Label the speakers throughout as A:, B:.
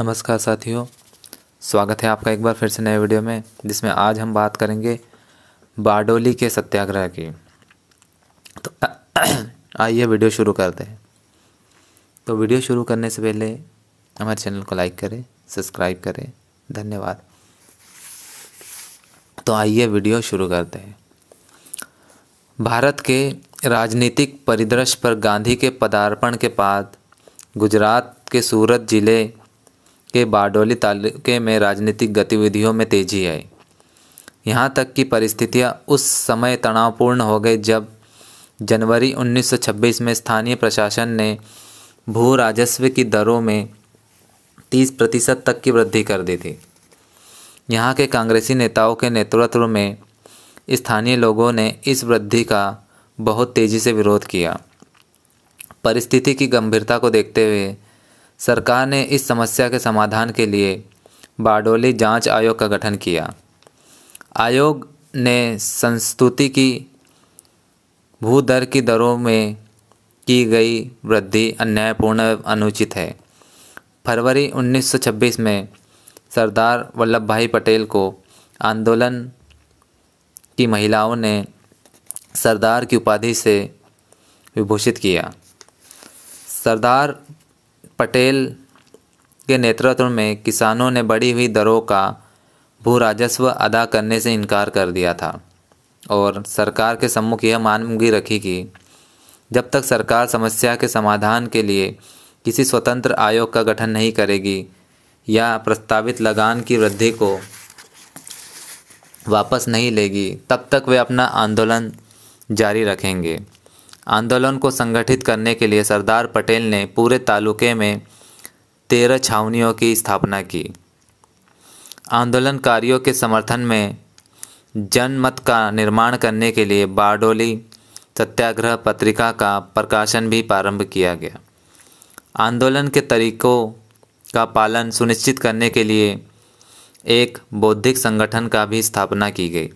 A: नमस्कार साथियों स्वागत है आपका एक बार फिर से नए वीडियो में जिसमें आज हम बात करेंगे बारडोली के सत्याग्रह की तो आइए वीडियो शुरू करते हैं तो वीडियो शुरू करने से पहले हमारे चैनल को लाइक करें सब्सक्राइब करें धन्यवाद तो आइए वीडियो शुरू करते हैं भारत के राजनीतिक परिदृश्य पर गांधी के पदार्पण के बाद गुजरात के सूरत ज़िले के बारडोली तालुके में राजनीतिक गतिविधियों में तेजी आई यहाँ तक कि परिस्थितियाँ उस समय तनावपूर्ण हो गई जब जनवरी 1926 में स्थानीय प्रशासन ने भू राजस्व की दरों में 30 प्रतिशत तक की वृद्धि कर दी थी यहाँ के कांग्रेसी नेताओं के नेतृत्व में स्थानीय लोगों ने इस वृद्धि का बहुत तेज़ी से विरोध किया परिस्थिति की गंभीरता को देखते हुए सरकार ने इस समस्या के समाधान के लिए बाडोली जांच आयोग का गठन किया आयोग ने संस्तुति की भू दर की दरों में की गई वृद्धि अन्यायपूर्ण एवं अनुचित है फरवरी 1926 में सरदार वल्लभ भाई पटेल को आंदोलन की महिलाओं ने सरदार की उपाधि से विभूषित किया सरदार पटेल के नेतृत्व में किसानों ने बढ़ी हुई दरों का भू राजस्व अदा करने से इनकार कर दिया था और सरकार के सम्मुख यह मांगी रखी कि जब तक सरकार समस्या के समाधान के लिए किसी स्वतंत्र आयोग का गठन नहीं करेगी या प्रस्तावित लगान की वृद्धि को वापस नहीं लेगी तब तक वे अपना आंदोलन जारी रखेंगे आंदोलन को संगठित करने के लिए सरदार पटेल ने पूरे तालुके में तेरह छावनियों की स्थापना की आंदोलनकारियों के समर्थन में जनमत का निर्माण करने के लिए बारडोली सत्याग्रह पत्रिका का प्रकाशन भी प्रारंभ किया गया आंदोलन के तरीकों का पालन सुनिश्चित करने के लिए एक बौद्धिक संगठन का भी स्थापना की गई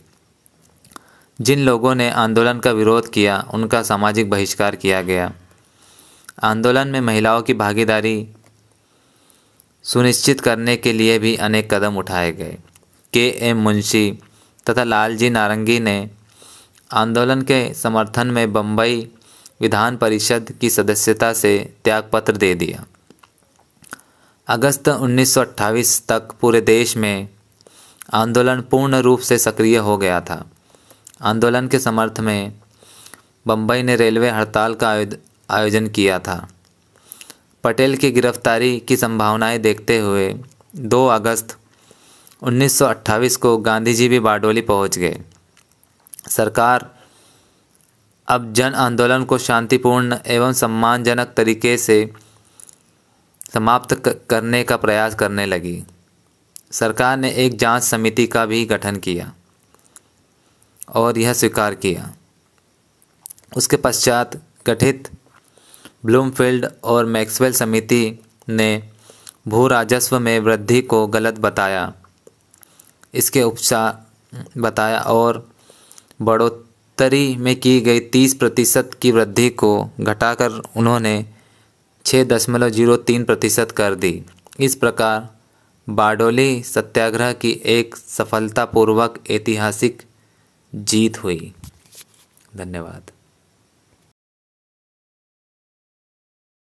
A: जिन लोगों ने आंदोलन का विरोध किया उनका सामाजिक बहिष्कार किया गया आंदोलन में महिलाओं की भागीदारी सुनिश्चित करने के लिए भी अनेक कदम उठाए गए के एम मुंशी तथा लालजी नारंगी ने आंदोलन के समर्थन में बम्बई विधान परिषद की सदस्यता से त्यागपत्र दे दिया अगस्त 1928 तक पूरे देश में आंदोलन पूर्ण रूप से सक्रिय हो गया था आंदोलन के समर्थ में बम्बई ने रेलवे हड़ताल का आयोजन किया था पटेल की गिरफ्तारी की संभावनाएं देखते हुए 2 अगस्त 1928 को गांधी जी भी बारडोली पहुंच गए सरकार अब जन आंदोलन को शांतिपूर्ण एवं सम्मानजनक तरीके से समाप्त करने का प्रयास करने लगी सरकार ने एक जांच समिति का भी गठन किया और यह स्वीकार किया उसके पश्चात गठित ब्लूमफील्ड और मैक्सवेल समिति ने भू राजस्व में वृद्धि को गलत बताया इसके उपचार बताया और बढ़ोतरी में की गई तीस प्रतिशत की वृद्धि को घटाकर उन्होंने छः दशमलव जीरो तीन प्रतिशत कर दी इस प्रकार बाडोली सत्याग्रह की एक सफलतापूर्वक ऐतिहासिक जीत हुई धन्यवाद